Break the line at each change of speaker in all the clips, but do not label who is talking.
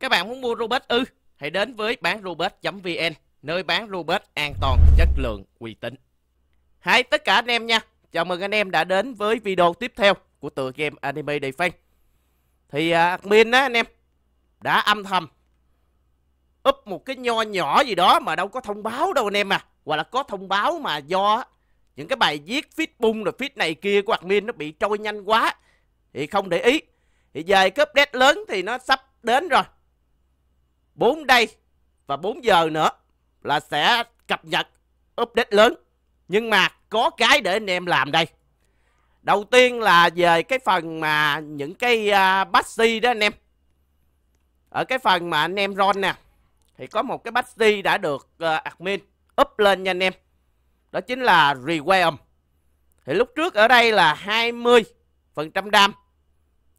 Các bạn muốn mua robot ư? hãy đến với bán robot.vn, nơi bán robot an toàn, chất lượng, uy tín. hai tất cả anh em nha. Chào mừng anh em đã đến với video tiếp theo của tựa game Anime Day Fan. Thì à, admin á anh em đã âm thầm úp một cái nho nhỏ gì đó mà đâu có thông báo đâu anh em à. Hoặc là có thông báo mà do những cái bài viết feed bung rồi feed này kia của admin nó bị trôi nhanh quá thì không để ý. Thì về cái update lớn thì nó sắp đến rồi 4 đây và 4 giờ nữa là sẽ cập nhật update lớn. Nhưng mà có cái để anh em làm đây. Đầu tiên là về cái phần mà những cái uh, à, baxi đó anh em. Ở cái phần mà anh em run nè. Thì có một cái baxi đã được uh, admin up lên nha anh em. Đó chính là Rewelm. Thì lúc trước ở đây là 20% đam.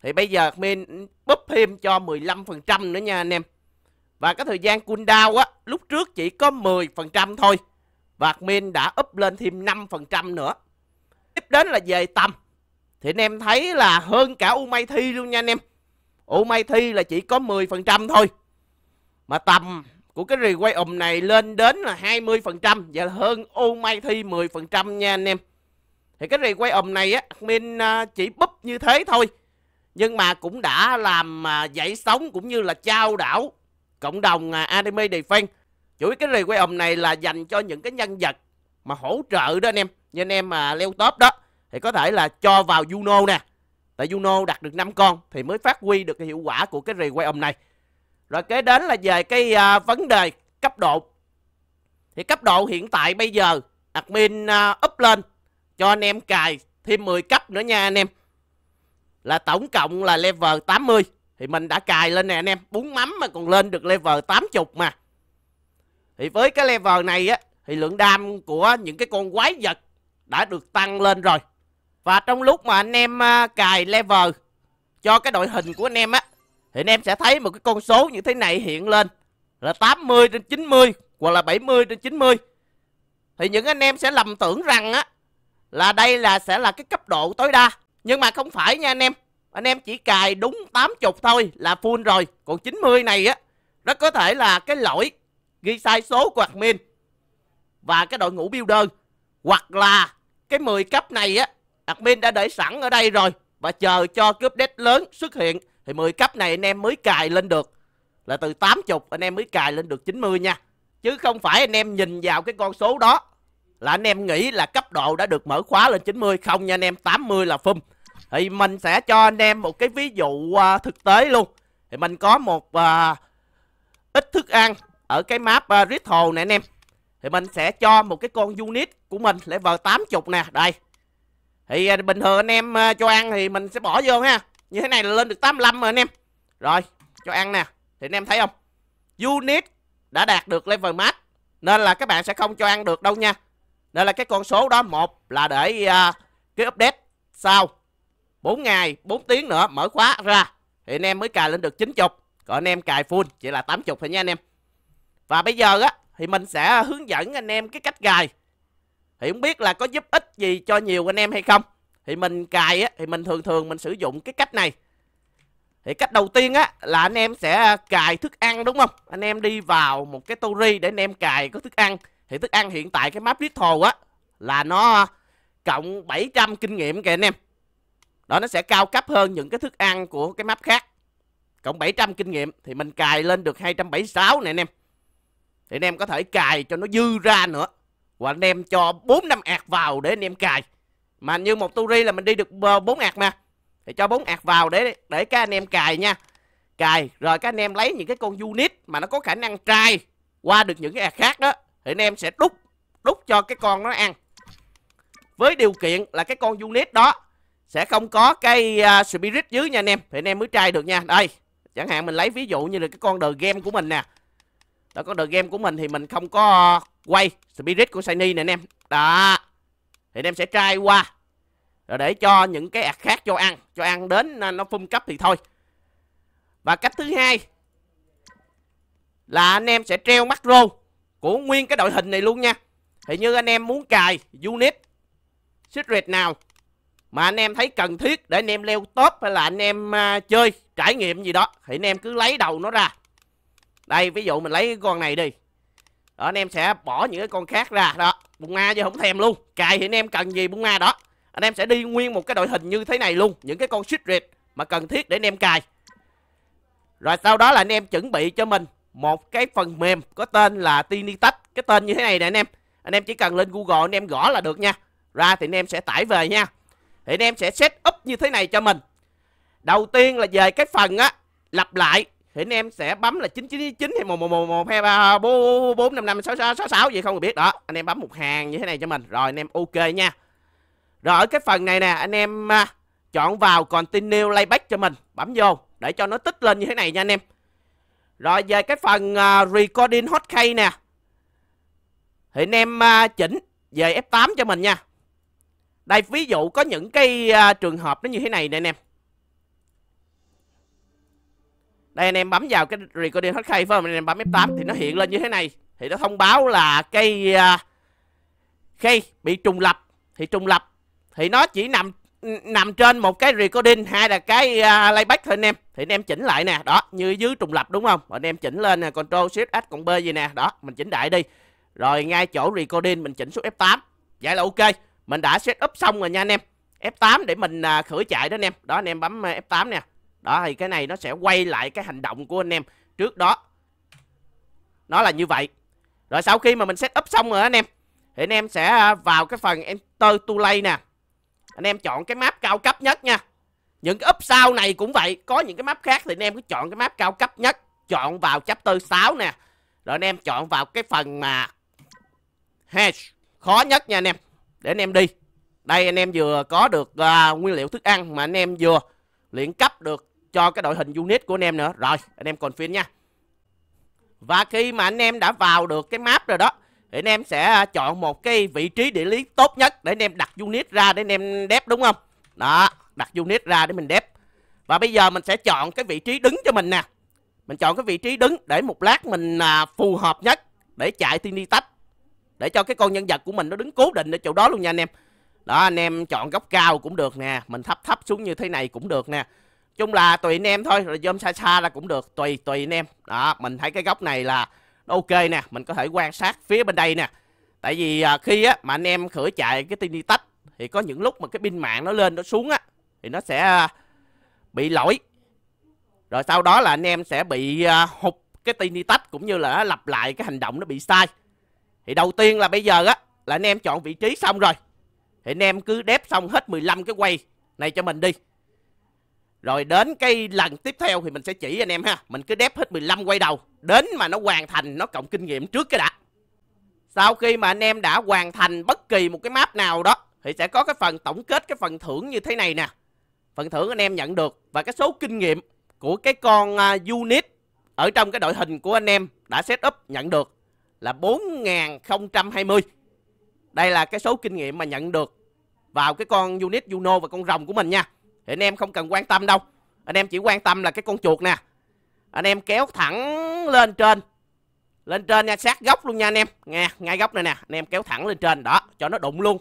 Thì bây giờ admin búp thêm cho 15% nữa nha anh em. Và cái thời gian cooldown á, lúc trước chỉ có 10% thôi. Và admin đã up lên thêm 5% nữa. Tiếp đến là về tầm. Thì anh em thấy là hơn cả Umaythi luôn nha anh em. Umaythi là chỉ có 10% thôi. Mà tầm của cái replay ùm um này lên đến là 20% và hơn Umaythi 10% nha anh em. Thì cái replay ùm um này á, admin à, chỉ búp như thế thôi. Nhưng mà cũng đã làm à, dậy sóng cũng như là trao đảo cộng đồng à, anime đầy chuỗi cái review ầm này là dành cho những cái nhân vật mà hỗ trợ đó anh em như anh em mà leo top đó thì có thể là cho vào Juno nè tại Juno đặt được 5 con thì mới phát huy được cái hiệu quả của cái review ầm này rồi kế đến là về cái à, vấn đề cấp độ thì cấp độ hiện tại bây giờ admin à, up lên cho anh em cài thêm 10 cấp nữa nha anh em là tổng cộng là level 80 thì mình đã cài lên nè anh em Bún mắm mà còn lên được level 80 mà Thì với cái level này á Thì lượng đam của những cái con quái vật Đã được tăng lên rồi Và trong lúc mà anh em à, cài level Cho cái đội hình của anh em á Thì anh em sẽ thấy một cái con số như thế này hiện lên Là 80 trên 90 Hoặc là 70 trên 90 Thì những anh em sẽ lầm tưởng rằng á Là đây là sẽ là cái cấp độ tối đa Nhưng mà không phải nha anh em anh em chỉ cài đúng 80 thôi là full rồi còn 90 này á rất có thể là cái lỗi ghi sai số của admin và cái đội ngũ builder hoặc là cái 10 cấp này á admin đã để sẵn ở đây rồi và chờ cho cướp update lớn xuất hiện thì 10 cấp này anh em mới cài lên được là từ 80 anh em mới cài lên được 90 nha chứ không phải anh em nhìn vào cái con số đó là anh em nghĩ là cấp độ đã được mở khóa lên 90 không nha anh em 80 là full thì mình sẽ cho anh em một cái ví dụ à, thực tế luôn thì mình có một à, ít thức ăn ở cái map à, Ritual này anh em thì mình sẽ cho một cái con unit của mình level 80 nè đây thì à, bình thường anh em à, cho ăn thì mình sẽ bỏ vô ha như thế này là lên được 85 rồi anh em rồi cho ăn nè thì anh em thấy không unit đã đạt được level max nên là các bạn sẽ không cho ăn được đâu nha nên là cái con số đó một là để uh, cái update sau 4 ngày 4 tiếng nữa mở khóa ra thì anh em mới cài lên được 90 còn anh em cài full chỉ là 80 thôi nha anh em và bây giờ á thì mình sẽ hướng dẫn anh em cái cách cài thì không biết là có giúp ích gì cho nhiều anh em hay không thì mình cài á thì mình thường thường mình sử dụng cái cách này thì cách đầu tiên á là anh em sẽ cài thức ăn đúng không anh em đi vào một cái tori để anh em cài có thức ăn thì thức ăn hiện tại cái map little á là nó cộng 700 kinh nghiệm kìa anh em đó nó sẽ cao cấp hơn những cái thức ăn của cái map khác cộng 700 kinh nghiệm thì mình cài lên được 276 này anh em thì anh em có thể cài cho nó dư ra nữa và anh em cho 4 năm ạt vào để anh em cài mà như một turi là mình đi được 4 ạt mà thì cho 4 ạt vào để để các anh em cài nha cài rồi các anh em lấy những cái con unit mà nó có khả năng trai qua được những cái ạt khác đó thì anh em sẽ đúc đúc cho cái con nó ăn với điều kiện là cái con unit đó sẽ không có cái uh, spirit dưới nha anh em thì anh em mới trai được nha đây chẳng hạn mình lấy ví dụ như là cái con đờ game của mình nè đó con đờ game của mình thì mình không có à, quay spirit của shiny nè anh em đó thì anh em sẽ trai qua rồi để cho những cái ạc khác cho ăn cho ăn đến à, nó phun cấp thì thôi và cách thứ hai là anh em sẽ treo macro của nguyên cái đội hình này luôn nha thì như anh em muốn cài unit secret nào mà anh em thấy cần thiết để anh em leo top hay là anh em à, chơi trải nghiệm gì đó thì anh em cứ lấy đầu nó ra đây ví dụ mình lấy cái con này đi đó anh em sẽ bỏ những cái con khác ra đó bung ma chứ không thèm luôn cài thì anh em cần gì bung ma đó anh em sẽ đi nguyên một cái đội hình như thế này luôn những cái con shit rệt mà cần thiết để anh em cài rồi sau đó là anh em chuẩn bị cho mình một cái phần mềm có tên là tinitech cái tên như thế này nè anh em anh em chỉ cần lên google anh em gõ là được nha ra thì anh em sẽ tải về nha thì anh em sẽ set up như thế này cho mình Đầu tiên là về cái phần á Lặp lại Thì anh em sẽ bấm là chín chín chín hay một một một 111 hay 4 bốn năm năm sáu sáu sáu gì không biết đó Anh em bấm một hàng như thế này cho mình Rồi anh em ok nha Rồi ở cái phần này nè anh em à, chọn vào continue layback cho mình Bấm vô để cho nó tích lên như thế này nha anh em Rồi về cái phần uh, recording hotkey nè Thì anh em à, chỉnh về F8 cho mình nha đây ví dụ có những cái uh, trường hợp nó như thế này nè anh em. Đây anh em bấm vào cái recording hot key phải không? Anh em bấm F8 thì nó hiện lên như thế này. Thì nó thông báo là cây uh, key bị trùng lập. Thì trùng lập thì nó chỉ nằm nằm trên một cái recording hay là cái uh, layback thôi anh em. Thì anh em chỉnh lại nè, đó, như dưới trùng lập đúng không? Rồi anh em chỉnh lên nè, Ctrl Shift H cộng B gì nè, đó, mình chỉnh đại đi. Rồi ngay chỗ recording mình chỉnh xuống F8. Vậy là ok. Mình đã set up xong rồi nha anh em F8 để mình à, khởi chạy đó anh em Đó anh em bấm à, F8 nè Đó thì cái này nó sẽ quay lại cái hành động của anh em Trước đó Nó là như vậy Rồi sau khi mà mình set up xong rồi anh em Thì anh em sẽ à, vào cái phần Enter to Lay nè Anh em chọn cái map cao cấp nhất nha Những cái up sau này cũng vậy Có những cái map khác thì anh em cứ chọn cái map cao cấp nhất Chọn vào chapter 6 nè Rồi anh em chọn vào cái phần mà Hedge Khó nhất nha anh em để anh em đi đây anh em vừa có được uh, nguyên liệu thức ăn mà anh em vừa luyện cấp được cho cái đội hình unit của anh em nữa rồi anh em còn phim nha và khi mà anh em đã vào được cái map rồi đó thì anh em sẽ à, chọn một cái vị trí địa lý tốt nhất để anh em đặt unit ra để anh em đép đúng không đó đặt unit ra để mình đép và bây giờ mình sẽ chọn cái vị trí đứng cho mình nè mình chọn cái vị trí đứng để một lát mình à, phù hợp nhất để chạy đi tách để cho cái con nhân vật của mình nó đứng cố định ở chỗ đó luôn nha anh em đó anh em chọn góc cao cũng được nè mình thấp thấp xuống như thế này cũng được nè chung là tùy anh em thôi rồi zoom xa xa là cũng được tùy tùy anh em đó mình thấy cái góc này là ok nè mình có thể quan sát phía bên đây nè tại vì à, khi á mà anh em khởi chạy cái tini tách thì có những lúc mà cái pin mạng nó lên nó xuống á thì nó sẽ à, bị lỗi rồi sau đó là anh em sẽ bị à, hụt cái tini tách cũng như là lặp lại cái hành động nó bị sai thì đầu tiên là bây giờ á Là anh em chọn vị trí xong rồi Thì anh em cứ đép xong hết 15 cái quay này cho mình đi Rồi đến cái lần tiếp theo thì mình sẽ chỉ anh em ha Mình cứ đép hết 15 quay đầu Đến mà nó hoàn thành nó cộng kinh nghiệm trước cái đã Sau khi mà anh em đã hoàn thành bất kỳ một cái map nào đó Thì sẽ có cái phần tổng kết cái phần thưởng như thế này nè Phần thưởng anh em nhận được Và cái số kinh nghiệm của cái con à, unit ở trong cái đội hình của anh em đã set up nhận được là 4020. Đây là cái số kinh nghiệm mà nhận được vào cái con unit Juno và con rồng của mình nha. Thì anh em không cần quan tâm đâu. Anh em chỉ quan tâm là cái con chuột nè. Anh em kéo thẳng lên trên. Lên trên nha, sát góc luôn nha anh em. Nghe, ngay góc này nè, anh em kéo thẳng lên trên đó cho nó đụng luôn.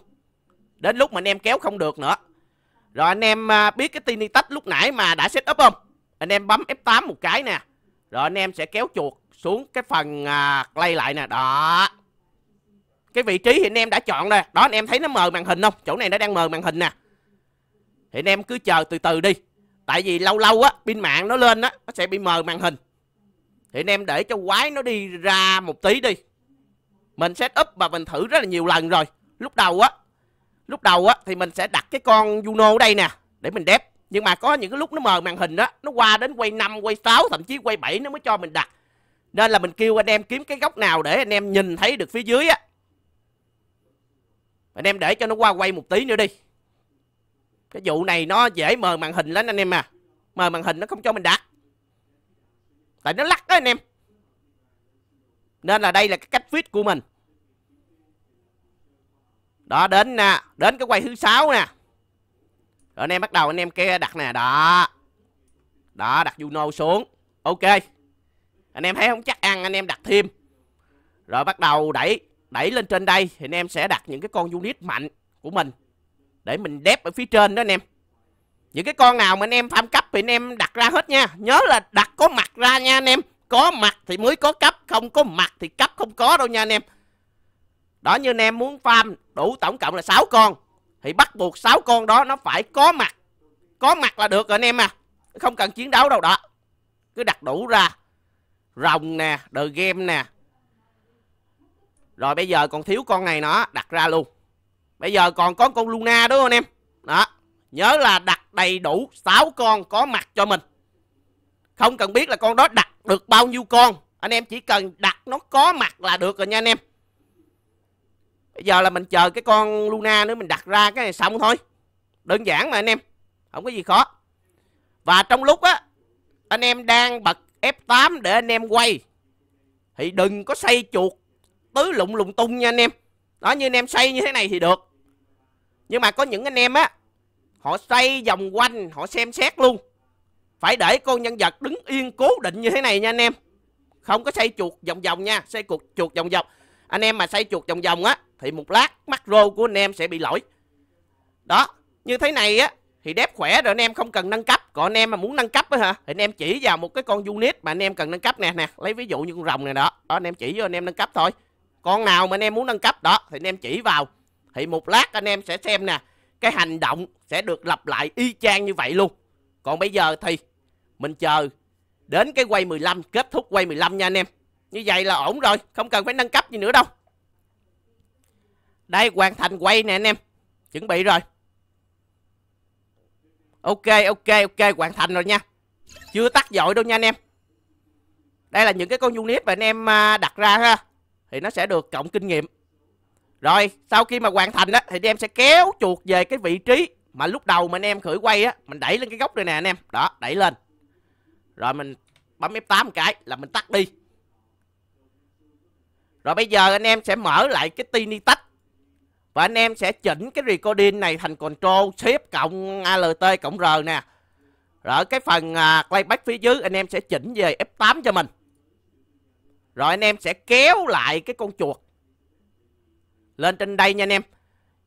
Đến lúc mà anh em kéo không được nữa. Rồi anh em à, biết cái tini tách lúc nãy mà đã set up không? Anh em bấm F8 một cái nè. Rồi anh em sẽ kéo chuột xuống cái phần à, play lại nè đó cái vị trí thì anh em đã chọn rồi đó anh em thấy nó mờ màn hình không chỗ này nó đang mờ màn hình nè thì anh em cứ chờ từ từ đi tại vì lâu lâu á pin mạng nó lên á nó sẽ bị mờ màn hình thì anh em để cho quái nó đi ra một tí đi mình set up và mình thử rất là nhiều lần rồi lúc đầu á lúc đầu á thì mình sẽ đặt cái con Juno ở đây nè để mình đép nhưng mà có những cái lúc nó mờ màn hình á nó qua đến quay 5, quay 6 thậm chí quay 7 nó mới cho mình đặt nên là mình kêu anh em kiếm cái góc nào để anh em nhìn thấy được phía dưới á. Anh em để cho nó qua quay một tí nữa đi. Cái vụ này nó dễ mờ màn hình lắm anh em à. Mờ màn hình nó không cho mình đặt. Tại nó lắc đó anh em. Nên là đây là cái cách fit của mình. Đó đến nè, đến cái quay thứ sáu nè. Rồi anh em bắt đầu anh em kia đặt nè, đó. Đó đặt Juno xuống. Ok anh em thấy không chắc ăn anh em đặt thêm rồi bắt đầu đẩy đẩy lên trên đây thì anh em sẽ đặt những cái con unit mạnh của mình để mình đép ở phía trên đó anh em những cái con nào mà anh em farm cấp thì anh em đặt ra hết nha nhớ là đặt có mặt ra nha anh em có mặt thì mới có cấp không có mặt thì cấp không có đâu nha anh em đó như anh em muốn farm đủ tổng cộng là 6 con thì bắt buộc 6 con đó nó phải có mặt có mặt là được rồi anh em à không cần chiến đấu đâu đó cứ đặt đủ ra rồng nè the game nè rồi bây giờ còn thiếu con này nữa đặt ra luôn bây giờ còn có con luna đúng không em đó nhớ là đặt đầy đủ 6 con có mặt cho mình không cần biết là con đó đặt được bao nhiêu con anh em chỉ cần đặt nó có mặt là được rồi nha anh em bây giờ là mình chờ cái con luna nữa mình đặt ra cái này xong thôi đơn giản mà anh em không có gì khó và trong lúc á anh em đang bật F8 để anh em quay Thì đừng có xây chuột Tứ lụng lùng tung nha anh em Đó như anh em xây như thế này thì được Nhưng mà có những anh em á Họ xây vòng quanh Họ xem xét luôn Phải để con nhân vật đứng yên cố định như thế này nha anh em Không có xây chuột vòng vòng nha Xây chuột, chuột vòng vòng Anh em mà xây chuột vòng vòng á Thì một lát mắt rô của anh em sẽ bị lỗi Đó như thế này á Thì đép khỏe rồi anh em không cần nâng cấp còn anh em mà muốn nâng cấp á hả thì anh em chỉ vào một cái con unit mà anh em cần nâng cấp nè nè lấy ví dụ như con rồng này đó đó anh em chỉ cho anh em nâng cấp thôi con nào mà anh em muốn nâng cấp đó thì anh em chỉ vào thì một lát anh em sẽ xem nè cái hành động sẽ được lặp lại y chang như vậy luôn còn bây giờ thì mình chờ đến cái quay 15 kết thúc quay 15 nha anh em như vậy là ổn rồi không cần phải nâng cấp gì nữa đâu đây hoàn thành quay nè anh em chuẩn bị rồi Ok ok ok hoàn thành rồi nha Chưa tắt dội đâu nha anh em Đây là những cái con unit mà anh em à, đặt ra ha Thì nó sẽ được cộng kinh nghiệm Rồi sau khi mà hoàn thành á Thì anh em sẽ kéo chuột về cái vị trí Mà lúc đầu mà anh em khởi quay á Mình đẩy lên cái góc này nè anh em Đó đẩy lên Rồi mình bấm F8 cái là mình tắt đi Rồi bây giờ anh em sẽ mở lại cái tini tách và anh em sẽ chỉnh cái recording này thành control shift cộng ALT cộng R nè. Rồi cái phần à, playback phía dưới anh em sẽ chỉnh về F8 cho mình. Rồi anh em sẽ kéo lại cái con chuột lên trên đây nha anh em.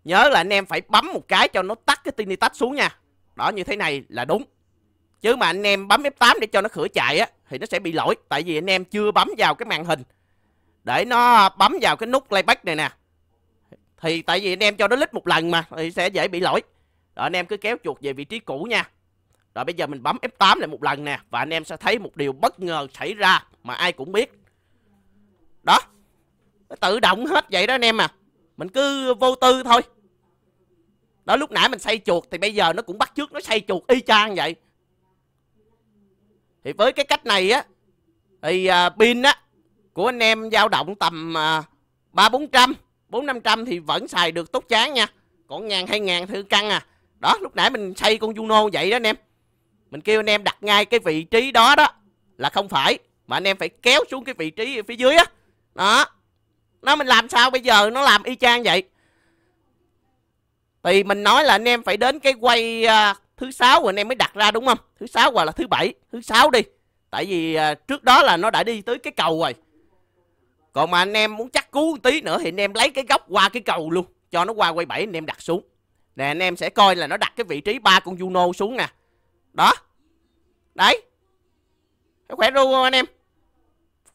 Nhớ là anh em phải bấm một cái cho nó tắt cái tiny tách xuống nha. Đó như thế này là đúng. Chứ mà anh em bấm F8 để cho nó khử chạy á thì nó sẽ bị lỗi tại vì anh em chưa bấm vào cái màn hình để nó bấm vào cái nút playback này nè thì tại vì anh em cho nó lít một lần mà thì sẽ dễ bị lỗi rồi anh em cứ kéo chuột về vị trí cũ nha rồi bây giờ mình bấm F8 lại một lần nè và anh em sẽ thấy một điều bất ngờ xảy ra mà ai cũng biết đó nó tự động hết vậy đó anh em à mình cứ vô tư thôi đó lúc nãy mình xây chuột thì bây giờ nó cũng bắt trước nó xây chuột y chang vậy thì với cái cách này á thì uh, pin á của anh em dao động tầm à, ba bốn trăm bốn năm trăm thì vẫn xài được tốt chán nha còn ngàn hai ngàn thư căng à đó lúc nãy mình xây con Juno vậy đó anh em mình kêu anh em đặt ngay cái vị trí đó đó là không phải mà anh em phải kéo xuống cái vị trí ở phía dưới á đó. đó nó mình làm sao bây giờ nó làm y chang vậy thì mình nói là anh em phải đến cái quay à, thứ sáu rồi anh em mới đặt ra đúng không thứ sáu hoặc là thứ bảy thứ sáu đi tại vì à, trước đó là nó đã đi tới cái cầu rồi còn mà anh em muốn chắc cứu tí nữa thì anh em lấy cái góc qua cái cầu luôn. Cho nó qua quay 7 anh em đặt xuống. Nè anh em sẽ coi là nó đặt cái vị trí ba con Juno xuống nè. Đó. Đấy. Khỏe luôn không anh em?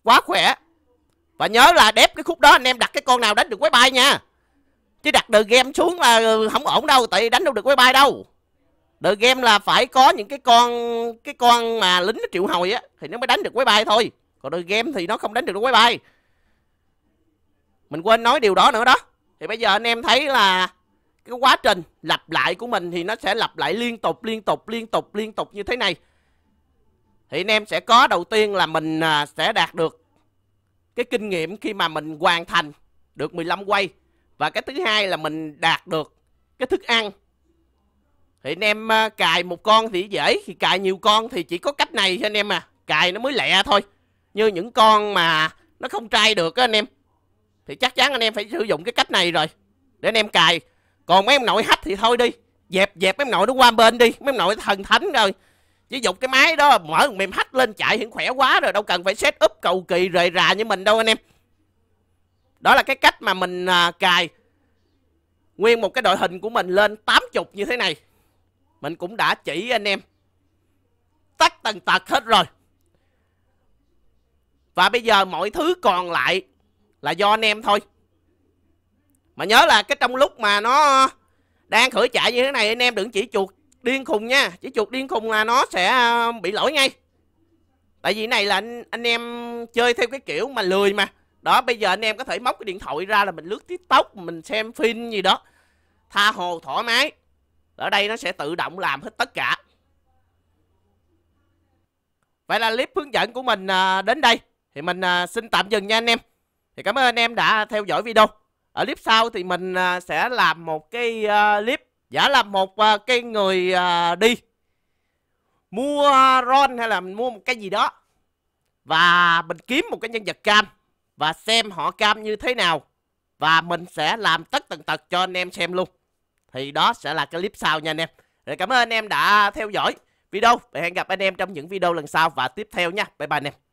Quá khỏe. Và nhớ là đép cái khúc đó anh em đặt cái con nào đánh được quái bay nha. Chứ đặt The Game xuống là không ổn đâu. Tại đánh đâu được quái bay đâu. The Game là phải có những cái con cái con mà lính nó triệu hồi á. Thì nó mới đánh được quái bay thôi. Còn The Game thì nó không đánh được quái bay mình quên nói điều đó nữa đó thì bây giờ anh em thấy là cái quá trình lặp lại của mình thì nó sẽ lặp lại liên tục liên tục liên tục liên tục như thế này thì anh em sẽ có đầu tiên là mình à, sẽ đạt được cái kinh nghiệm khi mà mình hoàn thành được 15 quay và cái thứ hai là mình đạt được cái thức ăn thì anh em à, cài một con thì dễ thì cài nhiều con thì chỉ có cách này cho anh em à cài nó mới lẹ thôi như những con mà nó không trai được á anh em thì chắc chắn anh em phải sử dụng cái cách này rồi để anh em cài còn mấy em nội hack thì thôi đi dẹp dẹp mấy em nội nó qua bên đi mấy em nội thần thánh rồi chỉ dùng cái máy đó mở mềm hack lên chạy hiện khỏe quá rồi đâu cần phải set up cầu kỳ rời rà như mình đâu anh em đó là cái cách mà mình à, cài nguyên một cái đội hình của mình lên 80 như thế này mình cũng đã chỉ anh em tắt tần tật hết rồi và bây giờ mọi thứ còn lại là do anh em thôi mà nhớ là cái trong lúc mà nó đang khởi chạy như thế này anh em đừng chỉ chuột điên khùng nha chỉ chuột điên khùng là nó sẽ à, bị lỗi ngay tại vì này là anh, anh em chơi theo cái kiểu mà lười mà đó bây giờ anh em có thể móc cái điện thoại ra là mình lướt tiktok mình xem phim gì đó tha hồ thoải mái ở đây nó sẽ tự động làm hết tất cả vậy là clip hướng dẫn của mình à, đến đây thì mình à, xin tạm dừng nha anh em thì cảm ơn anh em đã theo dõi video. Ở clip sau thì mình à, sẽ làm một cái à, clip giả làm một à, cái người đi mua ron hay là mua một cái gì đó và mình kiếm một cái nhân vật cam và xem họ cam như thế nào và mình sẽ làm tất tần tật cho anh em xem luôn. Thì đó sẽ là cái clip sau nha anh em. Rồi cảm ơn anh em đã theo dõi video. Và hẹn gặp anh em trong những video lần sau và tiếp theo nha. Bye bye anh em.